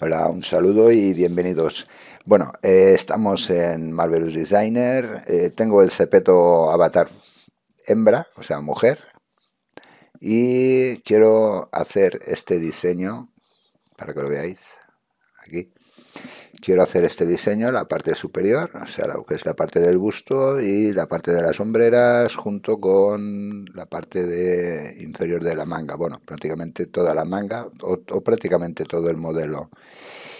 Hola, un saludo y bienvenidos. Bueno, eh, estamos en Marvelous Designer. Eh, tengo el cepeto avatar hembra, o sea, mujer. Y quiero hacer este diseño, para que lo veáis, aquí quiero hacer este diseño, la parte superior, o sea, lo que es la parte del busto y la parte de las sombreras junto con la parte de inferior de la manga, bueno, prácticamente toda la manga o, prácticamente todo el modelo.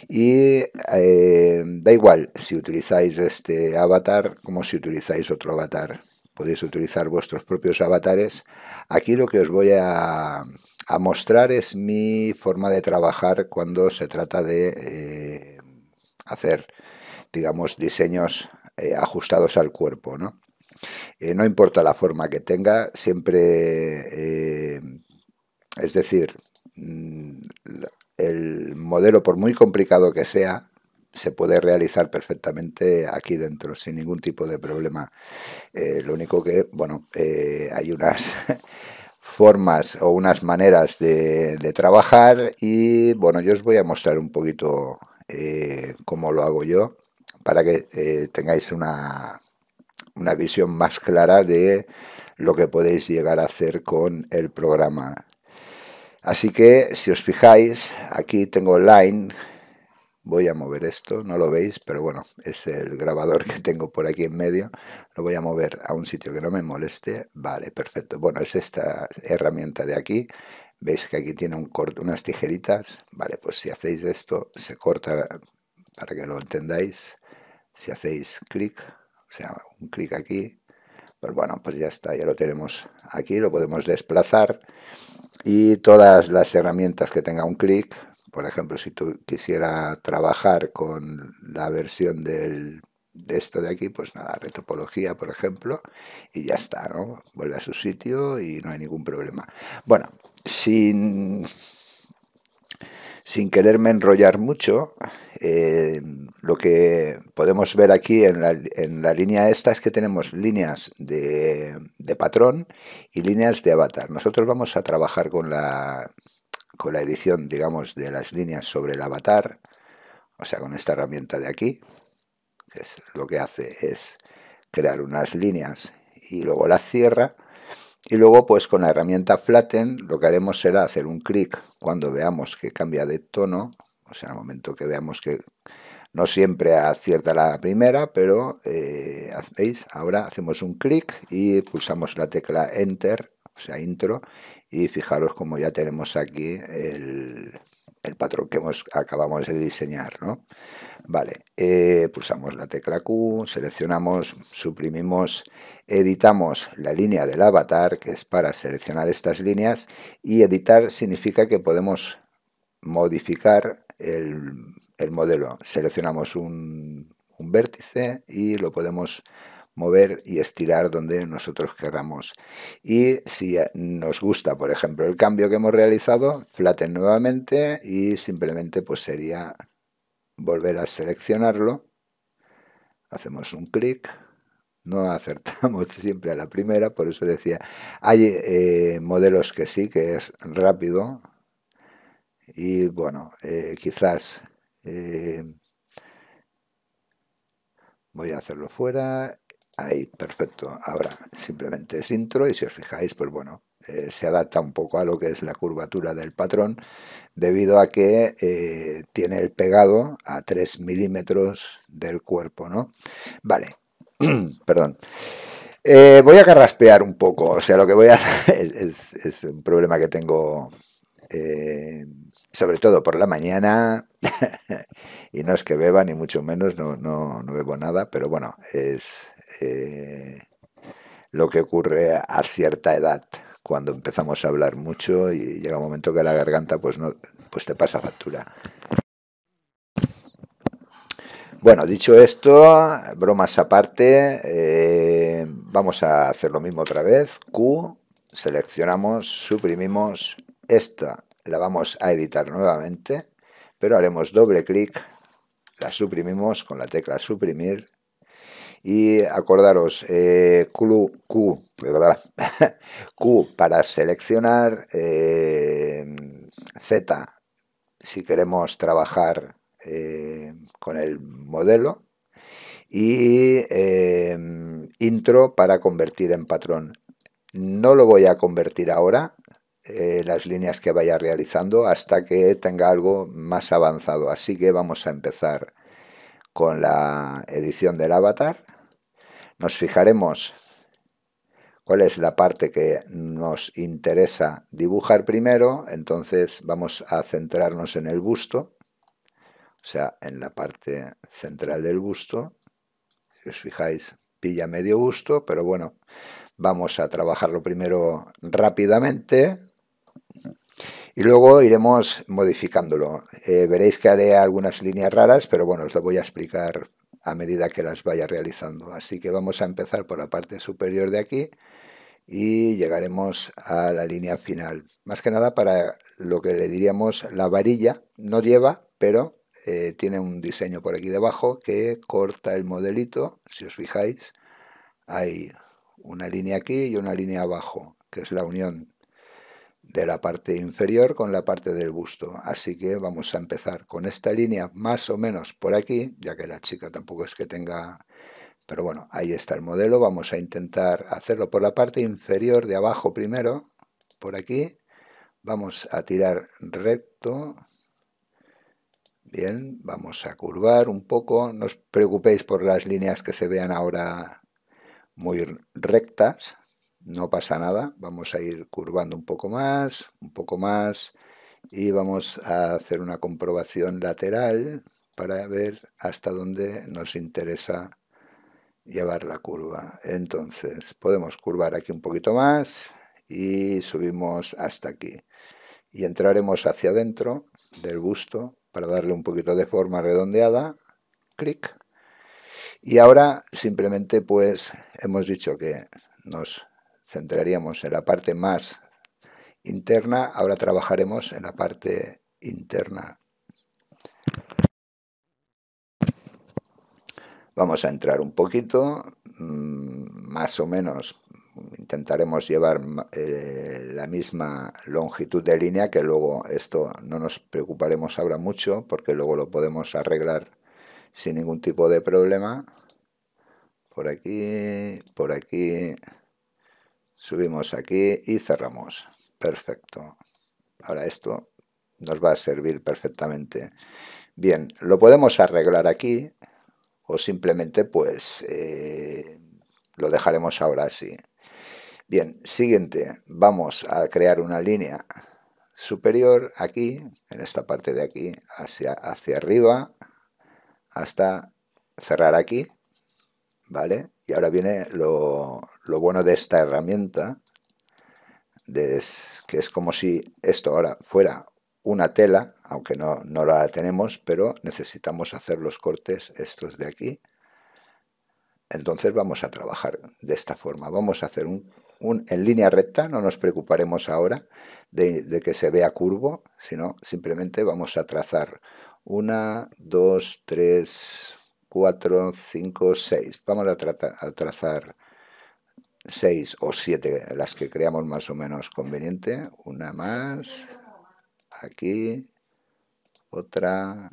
Y eh, da igual si utilizáis este avatar como si utilizáis otro avatar. Podéis utilizar vuestros propios avatares. Aquí lo que os voy a, mostrar es mi forma de trabajar cuando se trata de... Eh, hacer, digamos, diseños eh, ajustados al cuerpo, eh, ¿no? importa la forma que tenga, siempre, eh, es decir, mm, el modelo, por muy complicado que sea, se puede realizar perfectamente aquí dentro, sin ningún tipo de problema. lo único que, bueno, hay unas formas o unas maneras de, de trabajar y, bueno, yo os voy a mostrar un poquito eh, como lo hago yo, para que eh, tengáis una, una visión más clara de lo que podéis llegar a hacer con el programa. Así que si os fijáis, aquí tengo line, voy a mover esto, no lo veis, pero bueno, es el grabador que tengo por aquí en medio, lo voy a mover a un sitio que no me moleste, vale, perfecto. Bueno, es esta herramienta de aquí, veis que aquí tiene unas tijeritas, vale, pues si hacéis esto, se corta para que lo entendáis, si hacéis clic, o sea, un clic aquí, pues bueno, pues ya está, ya lo tenemos aquí, lo podemos desplazar y todas las herramientas que tenga un clic, por ejemplo, si tú quisiera trabajar con la versión del de esto de aquí, pues nada, retopología, por ejemplo, y ya está, ¿no? Vuelve a su sitio y no hay ningún problema. Bueno, sin, sin quererme enrollar mucho, eh, lo que podemos ver aquí en la, línea esta es que tenemos líneas de, de patrón y líneas de avatar. Nosotros vamos a trabajar con la, con la edición, digamos, de las líneas sobre el avatar, o sea, con esta herramienta de aquí, es, lo que hace es crear unas líneas y luego las cierra. Y luego, pues con la herramienta Flatten, lo que haremos será hacer un clic cuando veamos que cambia de tono, o sea, al momento que veamos que no siempre acierta la primera, pero eh, ¿veis? ahora hacemos un clic y pulsamos la tecla Enter, o sea, intro, y fijaros como ya tenemos aquí el, patrón que hemos, acabamos de diseñar, ¿no? Vale, eh, pulsamos la tecla Q, seleccionamos, suprimimos, editamos la línea del avatar, que es para seleccionar estas líneas, y editar significa que podemos modificar el, modelo. Seleccionamos un, vértice y lo podemos mover y estirar donde nosotros queramos. Y si eh, nos gusta, por ejemplo, el cambio que hemos realizado, flaten nuevamente y simplemente pues sería volver a seleccionarlo, hacemos un clic, no acertamos siempre a la primera, por eso decía, hay eh, modelos que sí, que es rápido, y bueno, eh, quizás eh, voy a hacerlo fuera, ahí, perfecto, ahora simplemente es intro, y si os fijáis, pues bueno, eh, se adapta un poco a lo que es la curvatura del patrón, debido a que eh, tiene el pegado a 3 milímetros del cuerpo, ¿no? Vale, perdón. Eh, voy a carraspear un poco, o sea, lo que voy a hacer es, un problema que tengo sobre todo por la mañana, y no es que beba, ni mucho menos, no, no, no bebo nada, pero bueno, es lo que ocurre a cierta edad, cuando empezamos a hablar mucho y llega un momento que la garganta pues no pues te pasa factura. Bueno, dicho esto, bromas aparte, eh, vamos a hacer lo mismo otra vez. Q, seleccionamos, suprimimos, esta la vamos a editar nuevamente, pero haremos doble clic, la suprimimos con la tecla suprimir y acordaros, eh, Q, para seleccionar, eh, Z si queremos trabajar eh, con el modelo y intro para convertir en patrón. No lo voy a convertir ahora, las líneas que vaya realizando, hasta que tenga algo más avanzado. Así que vamos a empezar con la edición del avatar. Nos fijaremos cuál es la parte que nos interesa dibujar primero, entonces vamos a centrarnos en el busto, o sea, en la parte central del busto. Si os fijáis, pilla medio busto, pero bueno, vamos a trabajarlo primero rápidamente y luego iremos modificándolo. Eh, veréis que haré algunas líneas raras, pero bueno, os lo voy a explicar a medida que las vaya realizando. Así que vamos a empezar por la parte superior de aquí y llegaremos a la línea final. Más que nada para lo que le diríamos la varilla, no lleva, pero eh, tiene un diseño por aquí debajo que corta el modelito, si os fijáis, hay una línea aquí y una línea abajo, que es la unión de la parte inferior con la parte del busto. Así que vamos a empezar con esta línea más o menos por aquí, ya que la chica tampoco es que tenga... Pero bueno, ahí está el modelo. Vamos a intentar hacerlo por la parte inferior de abajo primero, por aquí. Vamos a tirar recto. Bien, vamos a curvar un poco. No os preocupéis por las líneas que se vean ahora muy rectas, no pasa nada, vamos a ir curvando un poco más, un poco más, y vamos a hacer una comprobación lateral para ver hasta dónde nos interesa llevar la curva. Entonces, podemos curvar aquí un poquito más y subimos hasta aquí. Y entraremos hacia adentro del busto para darle un poquito de forma redondeada. Clic. Y ahora simplemente pues hemos dicho que nos centraríamos en la parte más interna, ahora trabajaremos en la parte interna. Vamos a entrar un poquito, mm, más o menos intentaremos llevar eh, la misma longitud de línea, que luego esto no nos preocuparemos ahora mucho, porque luego lo podemos arreglar sin ningún tipo de problema. Por aquí, por aquí, Subimos aquí y cerramos. Perfecto. Ahora esto nos va a servir perfectamente. Bien, lo podemos arreglar aquí o simplemente pues eh, lo dejaremos ahora así. Bien, siguiente, vamos a crear una línea superior aquí, en esta parte de aquí, hacia, hacia arriba, hasta cerrar aquí y ahora viene lo, bueno de esta herramienta, que es como si esto ahora fuera una tela, aunque no, la tenemos, pero necesitamos hacer los cortes estos de aquí. Entonces vamos a trabajar de esta forma. Vamos a hacer un, en línea recta, no nos preocuparemos ahora de que se vea curvo, sino simplemente vamos a trazar una, dos, tres, 4, 5, 6. Vamos a, trazar 6 o 7, las que creamos más o menos conveniente. Una más, aquí, otra.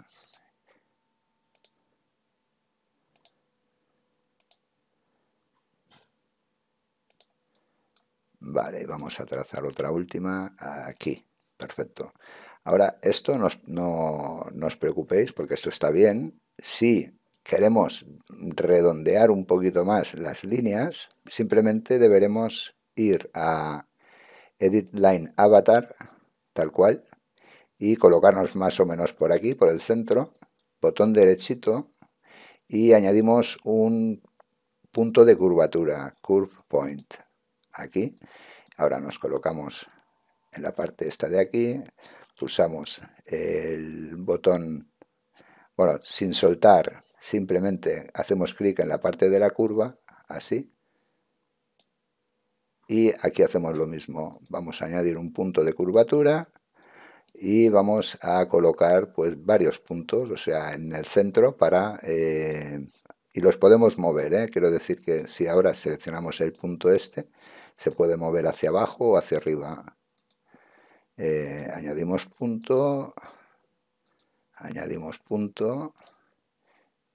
Vale, vamos a trazar otra última aquí. Perfecto. Ahora, esto no, os preocupéis porque esto está bien. Sí queremos redondear un poquito más las líneas, simplemente deberemos ir a Edit Line Avatar, tal cual, y colocarnos más o menos por aquí, por el centro, botón derechito, y añadimos un punto de curvatura, Curve Point, aquí. Ahora nos colocamos en la parte esta de aquí, pulsamos el botón bueno, sin soltar, simplemente hacemos clic en la parte de la curva, así. Y aquí hacemos lo mismo. Vamos a añadir un punto de curvatura y vamos a colocar pues varios puntos, o sea, en el centro para... Eh, y los podemos mover, ¿eh? quiero decir que si ahora seleccionamos el punto este, se puede mover hacia abajo o hacia arriba. Eh, añadimos punto, añadimos punto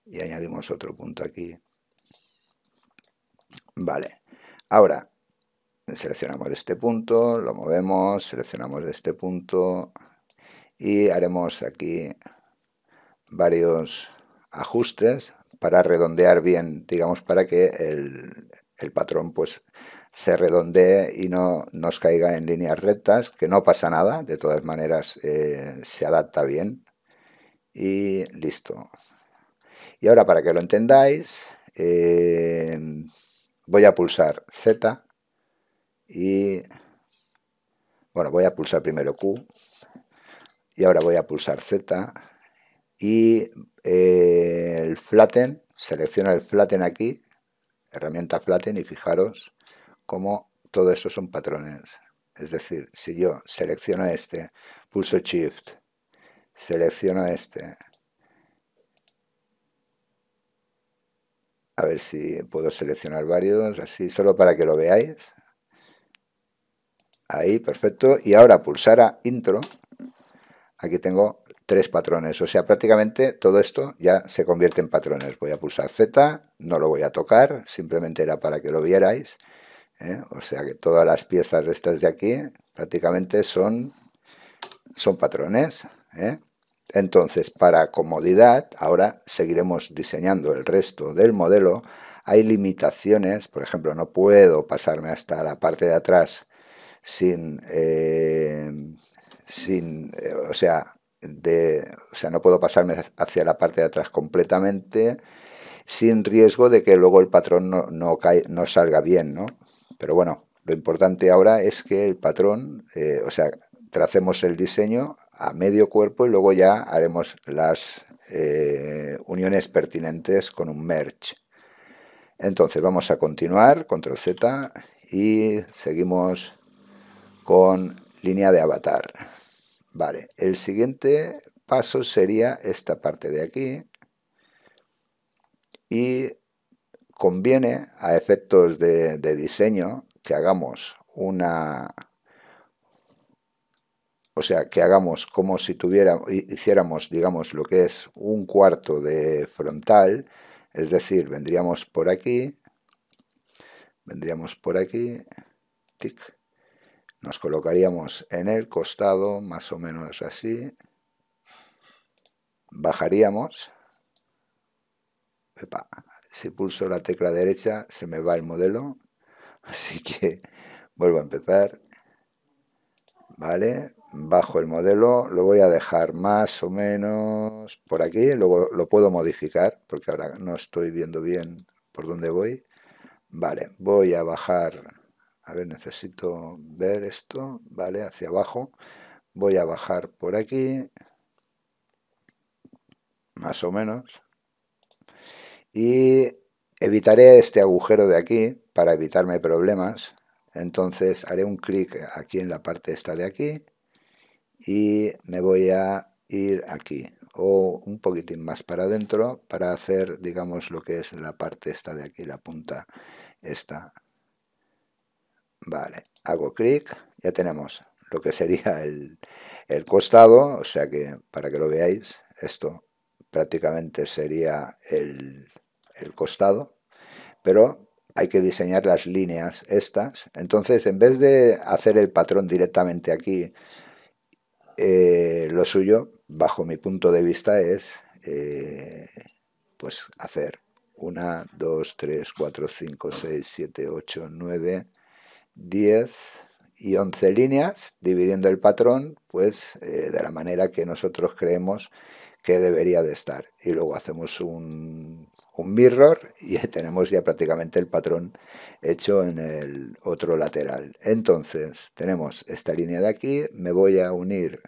y añadimos otro punto aquí. Vale, ahora seleccionamos este punto, lo movemos, seleccionamos este punto y haremos aquí varios ajustes para redondear bien, digamos, para que el, patrón pues se redondee y no nos caiga en líneas rectas, que no pasa nada, de todas maneras eh, se adapta bien y listo. Y ahora para que lo entendáis, eh, voy a pulsar Z y, bueno, voy a pulsar primero Q y ahora voy a pulsar Z y eh, el flatten, selecciono el flatten aquí, herramienta flatten y fijaros cómo todo eso son patrones. Es decir, si yo selecciono este, pulso Shift, selecciono este. A ver si puedo seleccionar varios, así, solo para que lo veáis. Ahí, perfecto. Y ahora pulsar a intro. Aquí tengo tres patrones. O sea, prácticamente todo esto ya se convierte en patrones. Voy a pulsar Z, no lo voy a tocar, simplemente era para que lo vierais. ¿eh? O sea que todas las piezas estas de aquí prácticamente son, son patrones. ¿eh? Entonces, para comodidad, ahora seguiremos diseñando el resto del modelo. Hay limitaciones, por ejemplo, no puedo pasarme hasta la parte de atrás sin, eh, sin eh, o, sea, de, o sea, no puedo pasarme hacia la parte de atrás completamente sin riesgo de que luego el patrón no, cae, no salga bien, ¿no? Pero bueno, lo importante ahora es que el patrón, o sea, tracemos el diseño a medio cuerpo y luego ya haremos las eh, uniones pertinentes con un merge. Entonces vamos a continuar, control Z, y seguimos con línea de avatar. Vale, el siguiente paso sería esta parte de aquí y conviene a efectos de diseño que hagamos una o sea, que hagamos como si tuviéramos hiciéramos, digamos, lo que es un cuarto de frontal, es decir, vendríamos por aquí, vendríamos por aquí, tic, nos colocaríamos en el costado, más o menos así, bajaríamos, si pulso la tecla derecha se me va el modelo, así que vuelvo a empezar, vale, bajo el modelo, lo voy a dejar más o menos por aquí, luego lo puedo modificar porque ahora no estoy viendo bien por dónde voy. Vale, voy a bajar, a ver, necesito ver esto, vale, hacia abajo. Voy a bajar por aquí, más o menos, y evitaré este agujero de aquí para evitarme problemas. Entonces haré un clic aquí en la parte esta de aquí y me voy a ir aquí o un poquitín más para adentro para hacer digamos lo que es la parte esta de aquí la punta esta vale hago clic ya tenemos lo que sería el, costado o sea que para que lo veáis esto prácticamente sería el, el costado pero hay que diseñar las líneas estas entonces en vez de hacer el patrón directamente aquí eh, lo suyo, bajo mi punto de vista, es eh, pues, hacer 1, 2, 3, 4, 5, 6, 7, 8, 9, 10 y 11 líneas, dividiendo el patrón pues eh, de la manera que nosotros creemos que debería de estar. Y luego hacemos un, mirror y tenemos ya prácticamente el patrón hecho en el otro lateral. Entonces tenemos esta línea de aquí, me voy a unir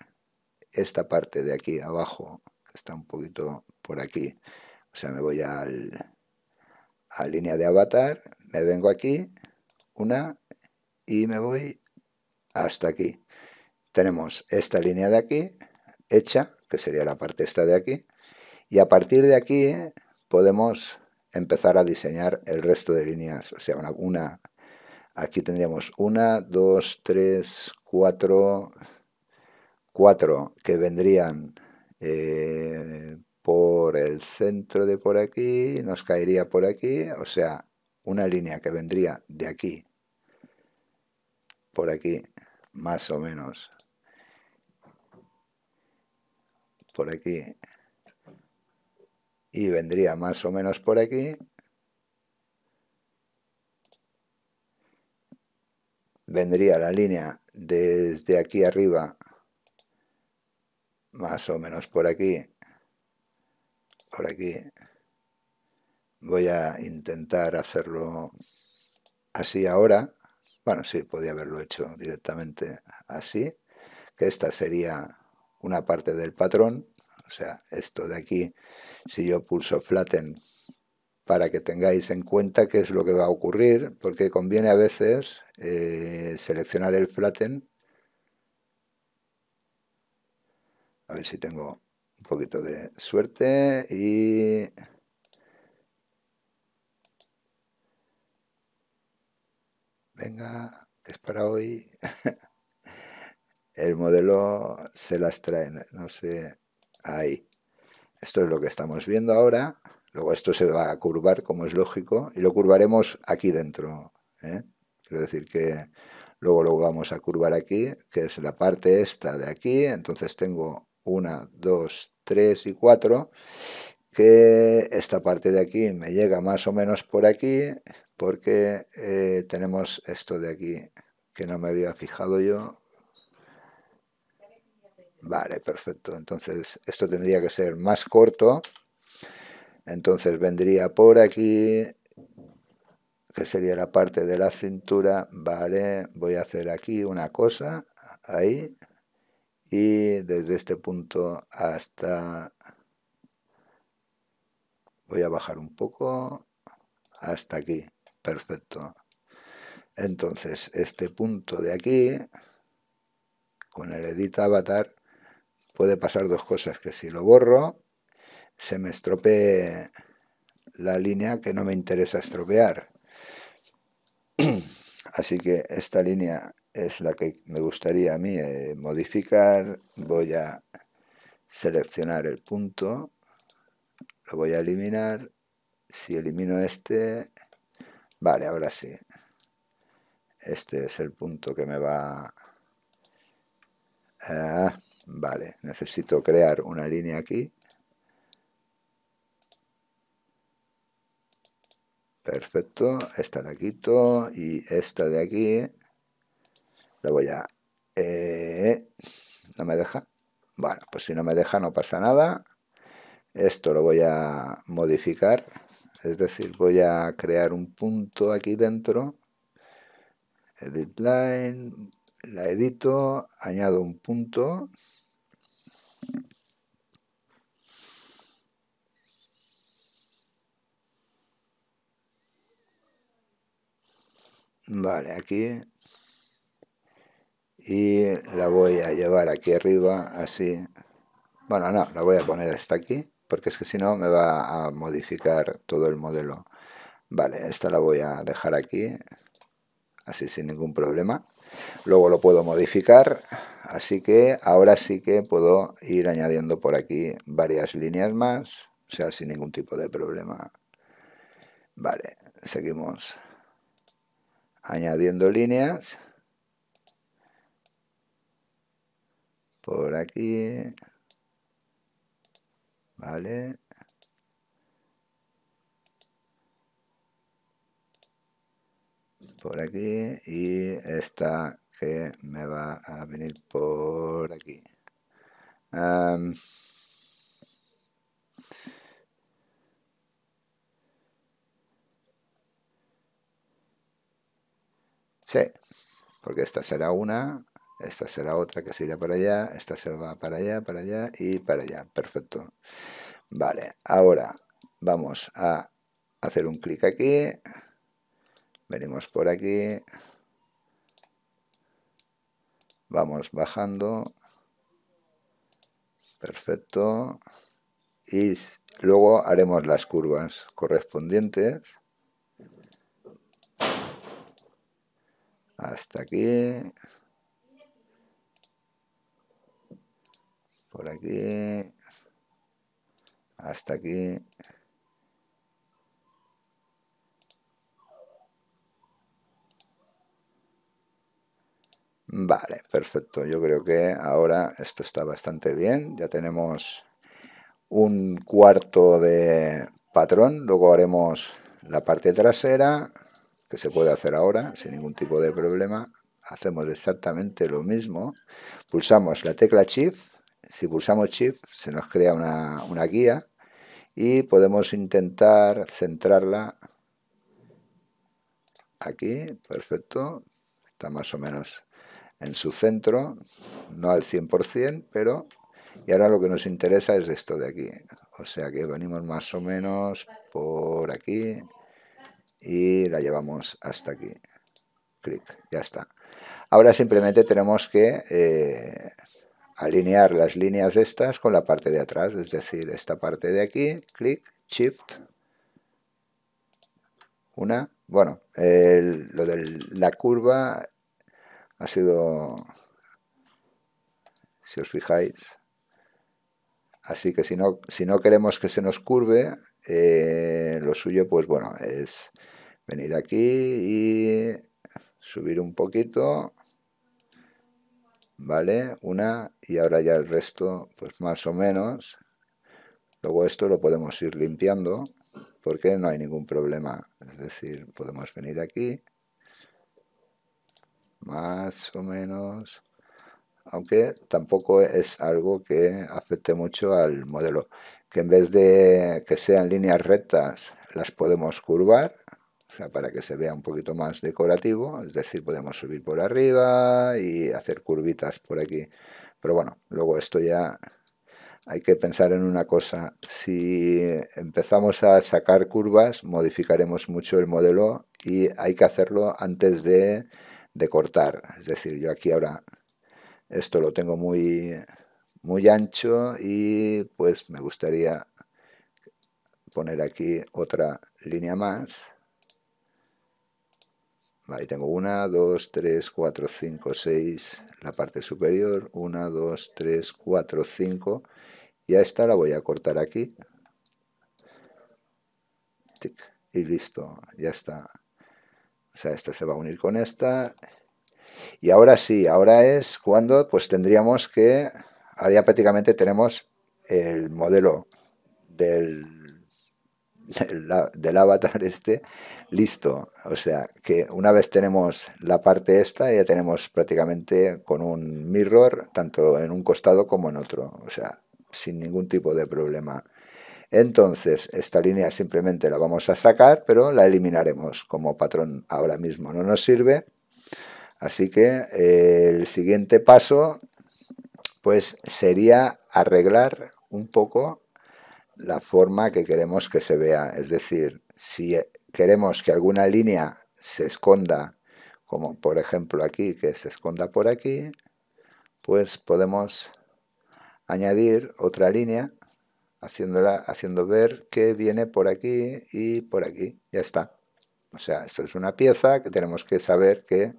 esta parte de aquí abajo, que está un poquito por aquí. O sea, me voy al, a línea de avatar, me vengo aquí, una, y me voy hasta aquí. Tenemos esta línea de aquí hecha, que sería la parte esta de aquí, y a partir de aquí eh, podemos empezar a diseñar el resto de líneas, o sea, una, aquí tendríamos una, dos, tres, cuatro, cuatro que vendrían eh, por el centro de por aquí, nos caería por aquí, o sea, una línea que vendría de aquí, por aquí, más o menos, por aquí y vendría más o menos por aquí. Vendría la línea desde aquí arriba, más o menos por aquí, por aquí. Voy a intentar hacerlo así ahora. Bueno, sí, podía haberlo hecho directamente así, que esta sería una parte del patrón, o sea, esto de aquí, si yo pulso flatten para que tengáis en cuenta qué es lo que va a ocurrir, porque conviene a veces eh, seleccionar el flatten. A ver si tengo un poquito de suerte y... Venga, es para hoy. el modelo se las trae, no sé, ahí. Esto es lo que estamos viendo ahora. Luego esto se va a curvar, como es lógico, y lo curvaremos aquí dentro. ¿eh? Quiero decir que luego lo vamos a curvar aquí, que es la parte esta de aquí. Entonces tengo una, dos, tres y cuatro, que esta parte de aquí me llega más o menos por aquí, porque eh, tenemos esto de aquí, que no me había fijado yo, Vale, perfecto. Entonces esto tendría que ser más corto. Entonces vendría por aquí, que sería la parte de la cintura. Vale, voy a hacer aquí una cosa, ahí. Y desde este punto hasta... Voy a bajar un poco hasta aquí. Perfecto. Entonces, este punto de aquí, con el edit avatar, puede pasar dos cosas, que si lo borro se me estropee la línea que no me interesa estropear. Así que esta línea es la que me gustaría a mí eh, modificar. Voy a seleccionar el punto, lo voy a eliminar. Si elimino este, vale, ahora sí. Este es el punto que me va... a... Vale, necesito crear una línea aquí. Perfecto, esta la quito y esta de aquí la voy a... Eh, ¿No me deja? Bueno, pues si no me deja no pasa nada. Esto lo voy a modificar, es decir, voy a crear un punto aquí dentro. Edit line, la edito, añado un punto. Vale, aquí. Y la voy a llevar aquí arriba, así. Bueno, no, la voy a poner hasta aquí, porque es que si no me va a modificar todo el modelo. Vale, esta la voy a dejar aquí, así sin ningún problema. Luego lo puedo modificar, así que ahora sí que puedo ir añadiendo por aquí varias líneas más, o sea, sin ningún tipo de problema. Vale, seguimos añadiendo líneas. Por aquí. Vale. por aquí y esta que me va a venir por aquí. sí, porque esta será una, esta será otra que se irá para allá, esta se va para allá, para allá y para allá. Perfecto. Vale, ahora vamos a hacer un clic aquí Venimos por aquí. Vamos bajando. Perfecto. Y luego haremos las curvas correspondientes. Hasta aquí. Por aquí. Hasta aquí. Vale, perfecto. Yo creo que ahora esto está bastante bien. Ya tenemos un cuarto de patrón. Luego haremos la parte trasera, que se puede hacer ahora sin ningún tipo de problema. Hacemos exactamente lo mismo. Pulsamos la tecla Shift. Si pulsamos Shift se nos crea una, una guía y podemos intentar centrarla aquí. Perfecto. Está más o menos en su centro, no al 100%, pero... Y ahora lo que nos interesa es esto de aquí. O sea que venimos más o menos por aquí y la llevamos hasta aquí. Clic, ya está. Ahora simplemente tenemos que eh, alinear las líneas estas con la parte de atrás, es decir, esta parte de aquí, clic, shift, una, bueno, lo de la curva ha sido, si os fijáis, así que si no, si no queremos que se nos curve, eh, lo suyo pues bueno, es venir aquí y subir un poquito, ¿vale? Una y ahora ya el resto pues más o menos. Luego esto lo podemos ir limpiando porque no hay ningún problema. Es decir, podemos venir aquí, más o menos, aunque tampoco es algo que afecte mucho al modelo, que en vez de que sean líneas rectas las podemos curvar, para que se vea un poquito más decorativo, es decir, podemos subir por arriba y hacer curvitas por aquí. Pero bueno, luego esto ya hay que pensar en una cosa, si empezamos a sacar curvas modificaremos mucho el modelo y hay que hacerlo antes de de cortar. Es decir, yo aquí ahora esto lo tengo muy, muy ancho y pues me gustaría poner aquí otra línea más. Ahí tengo 1, 2, 3, 4, 5, 6, la parte superior, 1, 2, 3, 4, 5, y a esta la voy a cortar aquí. y listo, ya está. O sea, esta se va a unir con esta. Y ahora sí, ahora es cuando pues tendríamos que, ahora ya prácticamente tenemos el modelo del, del, del, avatar este listo. O sea, que una vez tenemos la parte esta, ya tenemos prácticamente con un mirror, tanto en un costado como en otro. O sea, sin ningún tipo de problema. Entonces, esta línea simplemente la vamos a sacar, pero la eliminaremos como patrón ahora mismo, no nos sirve. Así que eh, el siguiente paso pues sería arreglar un poco la forma que queremos que se vea. Es decir, si eh, queremos que alguna línea se esconda, como por ejemplo aquí, que se esconda por aquí, pues podemos añadir otra línea haciéndola, haciendo ver que viene por aquí y por aquí. Ya está. O sea, esto es una pieza que tenemos que saber que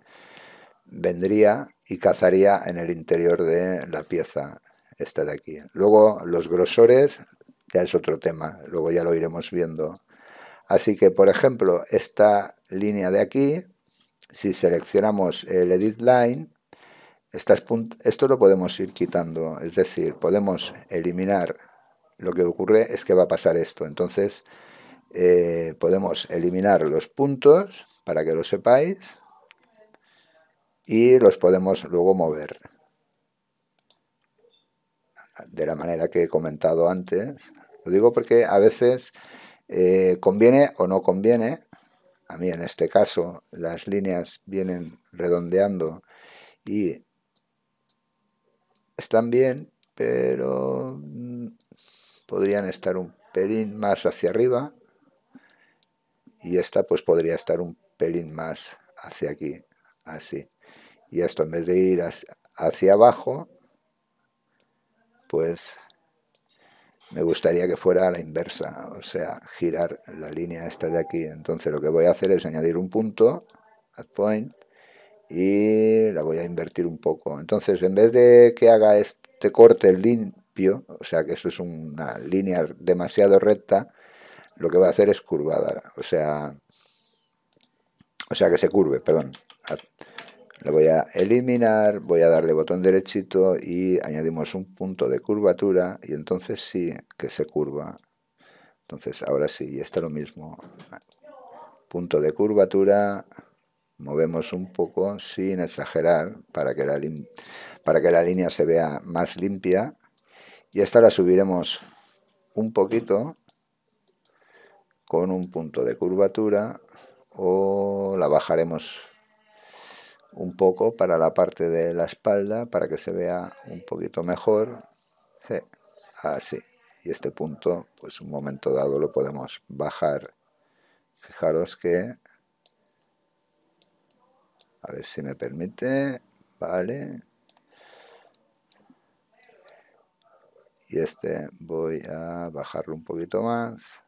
vendría y cazaría en el interior de la pieza esta de aquí. Luego los grosores ya es otro tema, luego ya lo iremos viendo. Así que, por ejemplo, esta línea de aquí, si seleccionamos el Edit Line, esto lo podemos ir quitando, es decir, podemos eliminar lo que ocurre es que va a pasar esto. Entonces, eh, podemos eliminar los puntos para que lo sepáis y los podemos luego mover de la manera que he comentado antes. Lo digo porque a veces eh, conviene o no conviene. A mí en este caso las líneas vienen redondeando y están bien, pero podrían estar un pelín más hacia arriba y esta pues podría estar un pelín más hacia aquí, así. Y esto en vez de ir hacia abajo, pues me gustaría que fuera a la inversa, o sea, girar la línea esta de aquí. Entonces lo que voy a hacer es añadir un punto, at point, y la voy a invertir un poco. Entonces en vez de que haga este corte el link o sea que eso es una línea demasiado recta, lo que va a hacer es curvada, o sea, o sea que se curve, perdón. Lo voy a eliminar, voy a darle botón derechito y añadimos un punto de curvatura y entonces sí que se curva. Entonces ahora sí, y está lo mismo. Punto de curvatura, movemos un poco sin exagerar para que la, para que la línea se vea más limpia y esta la subiremos un poquito con un punto de curvatura o la bajaremos un poco para la parte de la espalda para que se vea un poquito mejor. así. Y este punto, pues un momento dado lo podemos bajar. Fijaros que... A ver si me permite. Vale. y este voy a bajarlo un poquito más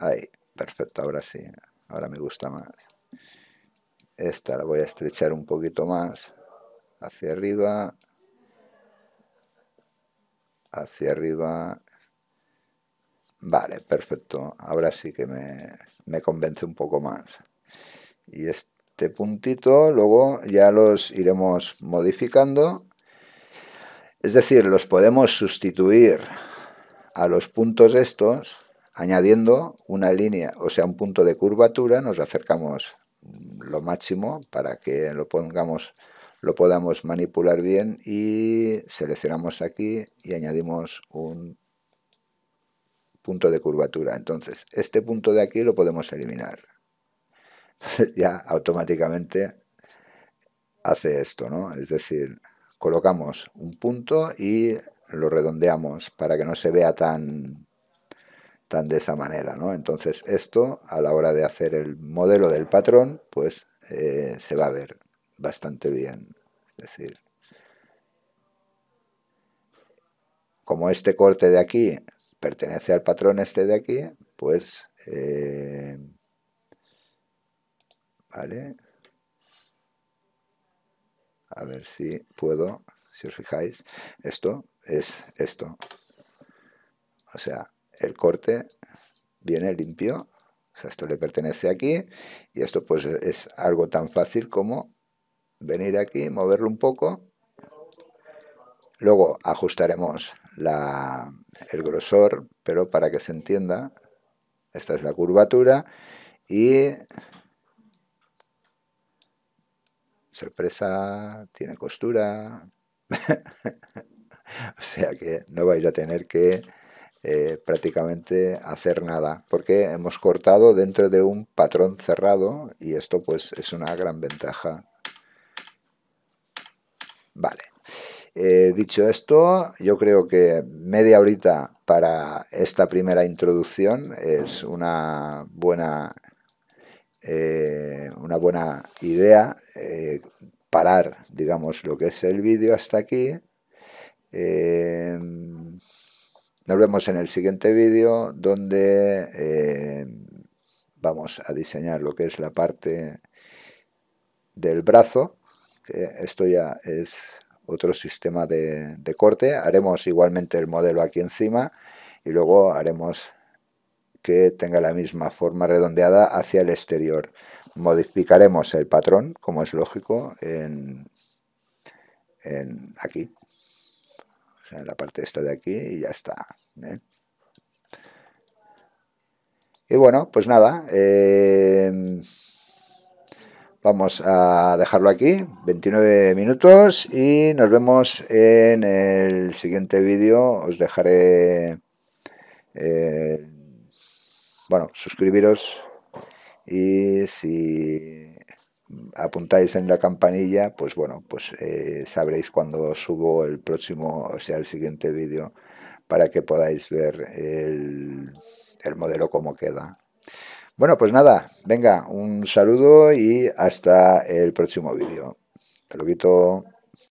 ahí perfecto ahora sí ahora me gusta más esta la voy a estrechar un poquito más hacia arriba hacia arriba vale perfecto ahora sí que me, me convence un poco más y este puntito luego ya los iremos modificando es decir, los podemos sustituir a los puntos estos añadiendo una línea, o sea, un punto de curvatura, nos acercamos lo máximo para que lo pongamos lo podamos manipular bien y seleccionamos aquí y añadimos un punto de curvatura. Entonces, este punto de aquí lo podemos eliminar. Entonces ya automáticamente hace esto, ¿no? Es decir, colocamos un punto y lo redondeamos para que no se vea tan, tan de esa manera. ¿no? Entonces esto a la hora de hacer el modelo del patrón pues eh, se va a ver bastante bien. Es decir, como este corte de aquí pertenece al patrón este de aquí, pues... Eh, ¿Vale? a ver si puedo, si os fijáis, esto es esto. O sea, el corte viene limpio, o sea, esto le pertenece aquí y esto pues es algo tan fácil como venir aquí, moverlo un poco. Luego ajustaremos el grosor, pero para que se entienda, esta es la curvatura y sorpresa, tiene costura. o sea que no vais a tener que eh, prácticamente hacer nada porque hemos cortado dentro de un patrón cerrado y esto pues es una gran ventaja. Vale. Eh, dicho esto, yo creo que media horita para esta primera introducción es una buena eh, una buena idea eh, parar, digamos, lo que es el vídeo hasta aquí. Eh, nos vemos en el siguiente vídeo donde vamos a diseñar lo que es la parte del brazo. esto ya es otro sistema de, de corte. Haremos igualmente el modelo aquí encima y luego haremos que tenga la misma forma redondeada hacia el exterior. Modificaremos el patrón, como es lógico, en, aquí. en la parte esta de aquí y ya está. ¿eh? Y bueno, pues nada, eh, vamos a dejarlo aquí, 29 minutos y nos vemos en el siguiente vídeo, os dejaré... Eh, bueno, suscribiros y si apuntáis en la campanilla, pues bueno, pues eh, sabréis cuando subo el próximo, o sea, el siguiente vídeo, para que podáis ver el, modelo como queda. Bueno, pues nada, venga, un saludo y hasta el próximo vídeo. Hasta luego.